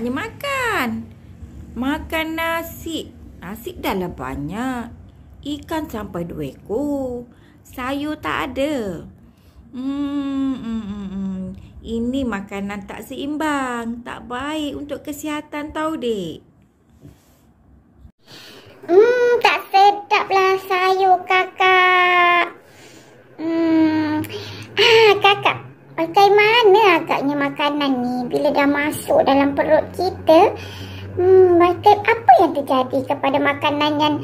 anaknya makan. Makan nasi. Nasi dah lah banyak. Ikan sampai dua ekor. Sayur tak ada. Hmm, hmm, hmm, hmm. Ini makanan tak seimbang. Tak baik untuk kesihatan tau dek. Macam mana agaknya makanan ni bila dah masuk dalam perut kita? Hmm, macam apa yang terjadi kepada makanan yang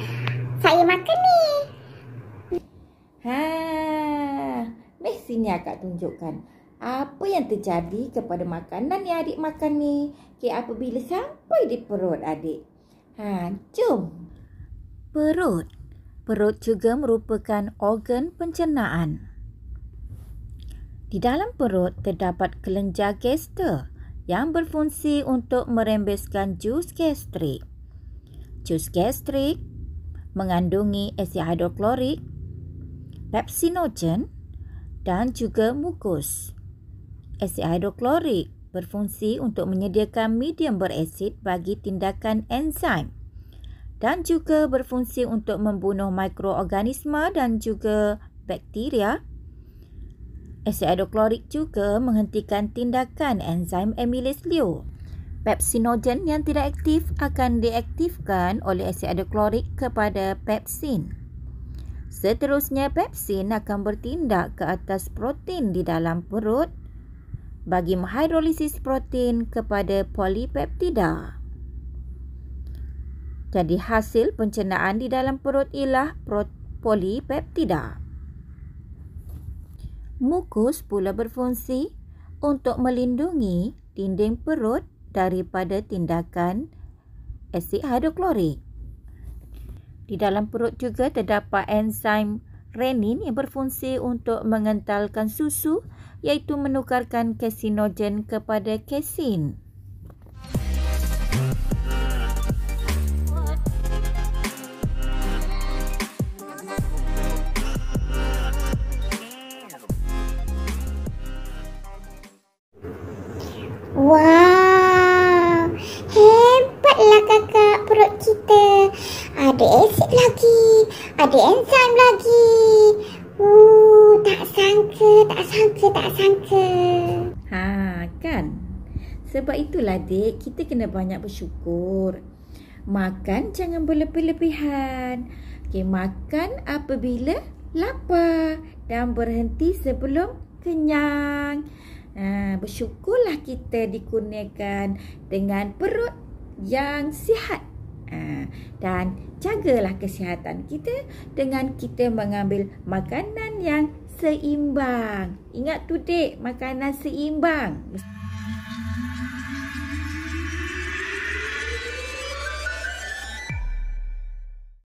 saya makan ni? Ha, meh sini agak tunjukkan. Apa yang terjadi kepada makanan yang adik makan ni? Okay, apabila sampai di perut adik. Ha, jom. Perut. Perut juga merupakan organ pencernaan. Di dalam perut terdapat kelenjar gastr yang berfungsi untuk merembeskan jus gastrik. Jus gastrik mengandungi asid hidroklorik, pepsinogen dan juga mukus. Asid hidroklorik berfungsi untuk menyediakan medium berasid bagi tindakan enzim dan juga berfungsi untuk membunuh mikroorganisma dan juga bakteria. Asid hidroklorik juga menghentikan tindakan enzim amylase liu. Pepsinogen yang tidak aktif akan diaktifkan oleh asid hidroklorik kepada pepsin. Seterusnya, pepsin akan bertindak ke atas protein di dalam perut bagi menghidrolisis protein kepada polipeptida. Jadi hasil pencernaan di dalam perut ialah polipeptida. Mukus pula berfungsi untuk melindungi dinding perut daripada tindakan asid hidroklorik. Di dalam perut juga terdapat enzim renin yang berfungsi untuk mengentalkan susu iaitu menukarkan kasinogen kepada kasin. sakit lagi. Ada enzim lagi. Uh, tak sangka, tak sangka, tak sangka. Ha, kan? Sebab itulah dek, kita kena banyak bersyukur. Makan jangan berlebih-lebihan. Okey, makan apabila lapar dan berhenti sebelum kenyang. Ha, bersyukurlah kita dikurniakan dengan perut yang sihat. Ha, dan jagalah kesihatan kita dengan kita mengambil makanan yang seimbang. Ingat tu dek, makanan seimbang. Mesti